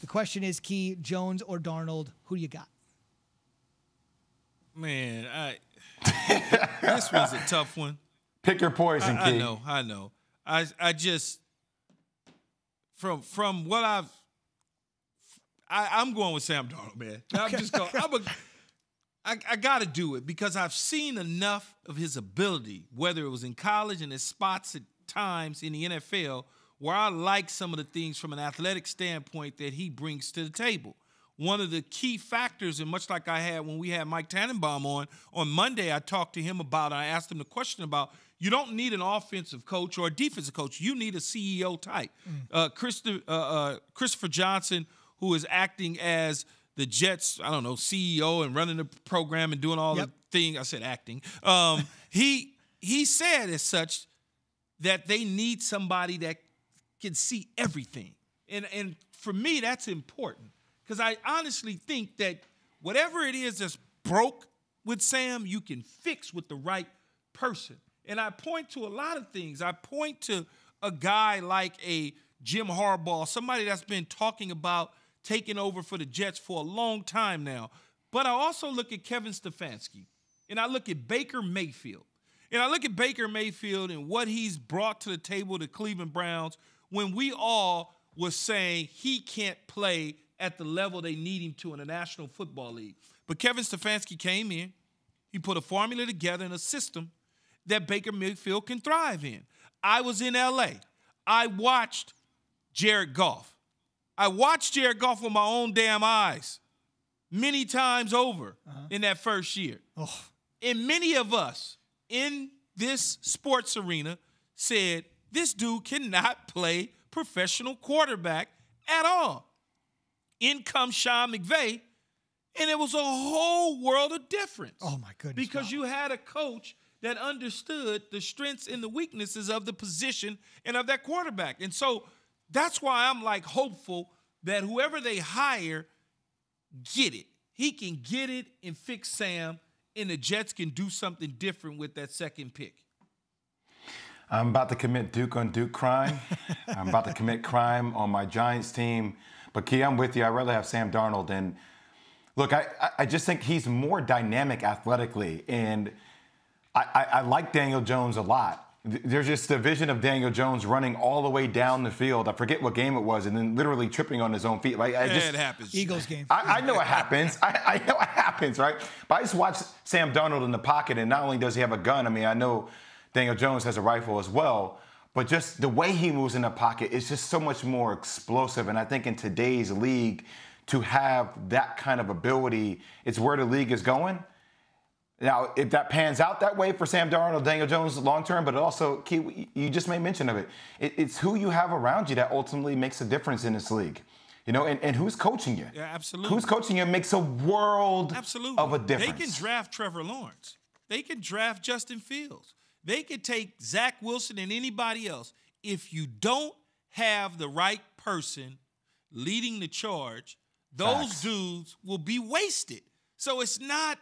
The question is Key, Jones, or Darnold? Who do you got? Man, I this one's a tough one. Pick your poison, I, Key. I know, I know. I I just from from what I've I, am going with Sam Darnold, man. I'm just going. I'm a, I, I got to do it because I've seen enough of his ability, whether it was in college and his spots at times in the NFL, where I like some of the things from an athletic standpoint that he brings to the table. One of the key factors, and much like I had when we had Mike Tannenbaum on on Monday, I talked to him about. I asked him the question about you don't need an offensive coach or a defensive coach. You need a CEO type. Mm. Uh, Christopher, uh, uh, Christopher Johnson, who is acting as the Jets, I don't know, CEO and running the program and doing all yep. the thing. I said acting. Um, he he said as such that they need somebody that can see everything. And, and for me, that's important because I honestly think that whatever it is that's broke with Sam, you can fix with the right person. And I point to a lot of things. I point to a guy like a Jim Harbaugh, somebody that's been talking about taking over for the Jets for a long time now. But I also look at Kevin Stefanski and I look at Baker Mayfield. And I look at Baker Mayfield and what he's brought to the table to Cleveland Browns when we all were saying he can't play at the level they need him to in the National Football League. But Kevin Stefanski came in, he put a formula together and a system that Baker Mayfield can thrive in. I was in LA. I watched Jared Goff. I watched Jared Goff with my own damn eyes many times over uh-huh. in that first year. And many of us in this sports arena said, this dude cannot play professional quarterback at all. In comes Sean McVay, and it was a whole world of difference. Oh my goodness! Because wow. you had a coach that understood the strengths and the weaknesses of the position and of that quarterback, and so that's why I'm like hopeful that whoever they hire get it. He can get it and fix Sam, and the Jets can do something different with that second pick. I'm about to commit Duke on Duke crime. I'm about to commit crime on my Giants team. But Key, I'm with you. I'd rather have Sam Darnold. And look, I, I just think he's more dynamic athletically. And I, I, I like Daniel Jones a lot. There's just a vision of Daniel Jones running all the way down the field. I forget what game it was, and then literally tripping on his own feet. Like I just, it happens. Eagles game. I, I know it happens. I, I know it happens, right? But I just watched Sam Donald in the pocket, and not only does he have a gun, I mean, I know – Daniel Jones has a rifle as well. But just the way he moves in the pocket is just so much more explosive. And I think in today's league, to have that kind of ability, it's where the league is going. Now, if that pans out that way for Sam Darnold, Daniel Jones long term, but also, you just made mention of it. it. It's who you have around you that ultimately makes a difference in this league. You know, and, and who's coaching you? Yeah, absolutely. Who's coaching you makes a world absolutely. of a difference. They can draft Trevor Lawrence. They can draft Justin Fields. They could take Zach Wilson and anybody else. If you don't have the right person leading the charge, those Facts. dudes will be wasted. So it's not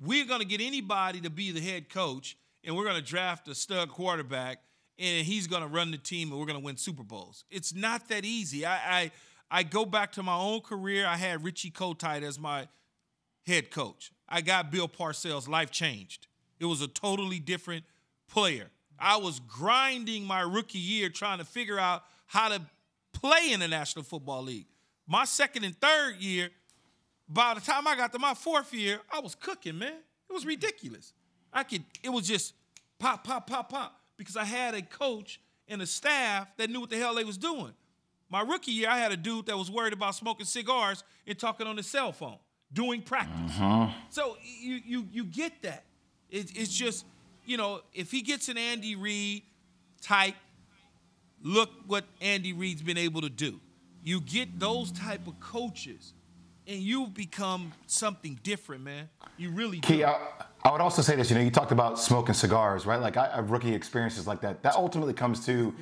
we're going to get anybody to be the head coach and we're going to draft a stud quarterback and he's going to run the team and we're going to win Super Bowls. It's not that easy. I, I I go back to my own career. I had Richie Kotite as my head coach. I got Bill Parcells. Life changed. It was a totally different player. I was grinding my rookie year trying to figure out how to play in the National Football League. My second and third year, by the time I got to my fourth year, I was cooking, man. It was ridiculous. I could, it was just pop, pop, pop, pop, because I had a coach and a staff that knew what the hell they was doing. My rookie year, I had a dude that was worried about smoking cigars and talking on his cell phone, doing practice. Uh-huh. So you you you get that. It, it's just you know, if he gets an Andy Reid type, look what Andy Reid's been able to do. You get those type of coaches, and you become something different, man. You really Key, do. I, I, would also say this. You know, you talked about smoking cigars, right? Like I have rookie experiences like that. That ultimately comes to,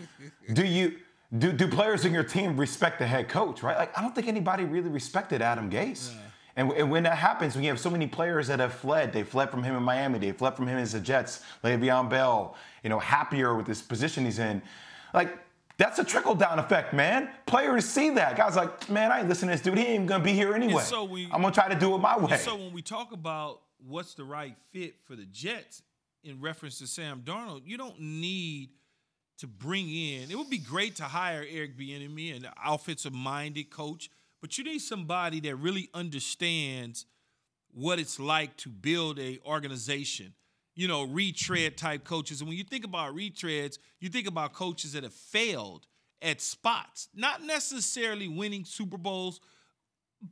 do you? Do, do players in your team respect the head coach, right? Like, I don't think anybody really respected Adam Gase. Yeah and, and, when that happens, we have so many players that have fled. They fled from him in Miami. They fled from him as the Jets. Le'Veon Bell, you know, happier with this position he's in. Like, that's a trickle down effect, man. Players see that. Guys like, man, I ain't listening to this dude. He ain't gonna be here anyway. So we, I'm gonna try to do it my way. So when we talk about what's the right fit for the Jets in reference to Sam Darnold, you don't need to bring in. It would be great to hire Eric Bieniemy, an offensive-minded coach but you need somebody that really understands what it's like to build a organization. You know, retread type coaches. And when you think about retreads, you think about coaches that have failed at spots, not necessarily winning Super Bowls,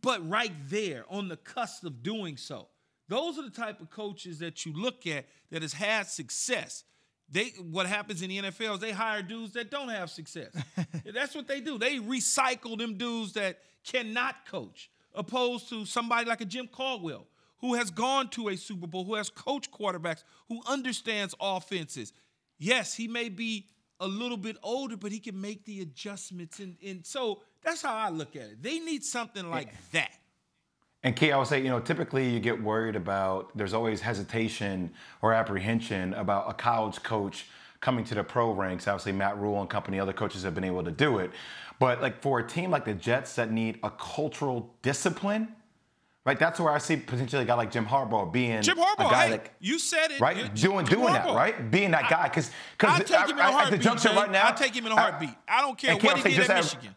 but right there on the cusp of doing so. Those are the type of coaches that you look at that has had success. They what happens in the NFL is they hire dudes that don't have success. That's what they do. They recycle them dudes that cannot coach, opposed to somebody like a Jim Caldwell who has gone to a Super Bowl, who has coached quarterbacks, who understands offenses. Yes, he may be a little bit older, but he can make the adjustments. And, and so that's how I look at it. They need something like yeah. that. And Kate, I would say, you know, typically you get worried about, there's always hesitation or apprehension about a college coach coming to the pro ranks. Obviously, Matt Rule and company, other coaches have been able to do it. But like for a team like the Jets that need a cultural discipline, right? That's where I see potentially a guy like Jim Harbaugh being Jim Harbaugh. hey, like, you said it, right? doing doing that, right? Being that guy, because because at the juncture right now, I take him in a heartbeat. I, I don't care what he did at Michigan.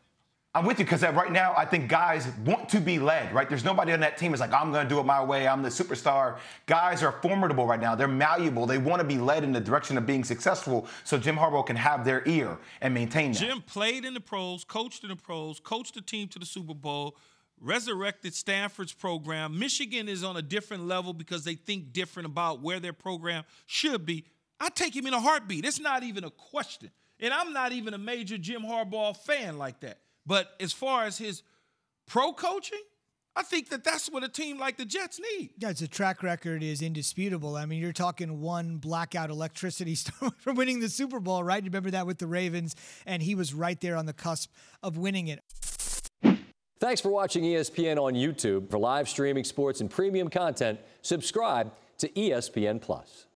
I'm with you because right now I think guys want to be led, right? There's nobody on that team is like, I'm going to do it my way. I'm the superstar. Guys are formidable right now. They're malleable. They want to be led in the direction of being successful so Jim Harbaugh can have their ear and maintain that. Jim played in the pros, coached in the pros, coached the team to the Super Bowl, resurrected Stanford's program. Michigan is on a different level because they think different about where their program should be. I take him in a heartbeat. It's not even a question. And I'm not even a major Jim Harbaugh fan like that. But as far as his pro coaching, I think that that's what a team like the Jets need. Yeah, the track record is indisputable. I mean, you're talking one blackout electricity from winning the Super Bowl, right? remember that with the Ravens, and he was right there on the cusp of winning it. Thanks for watching ESPN on YouTube. For live streaming sports and premium content, subscribe to ESPN Plus.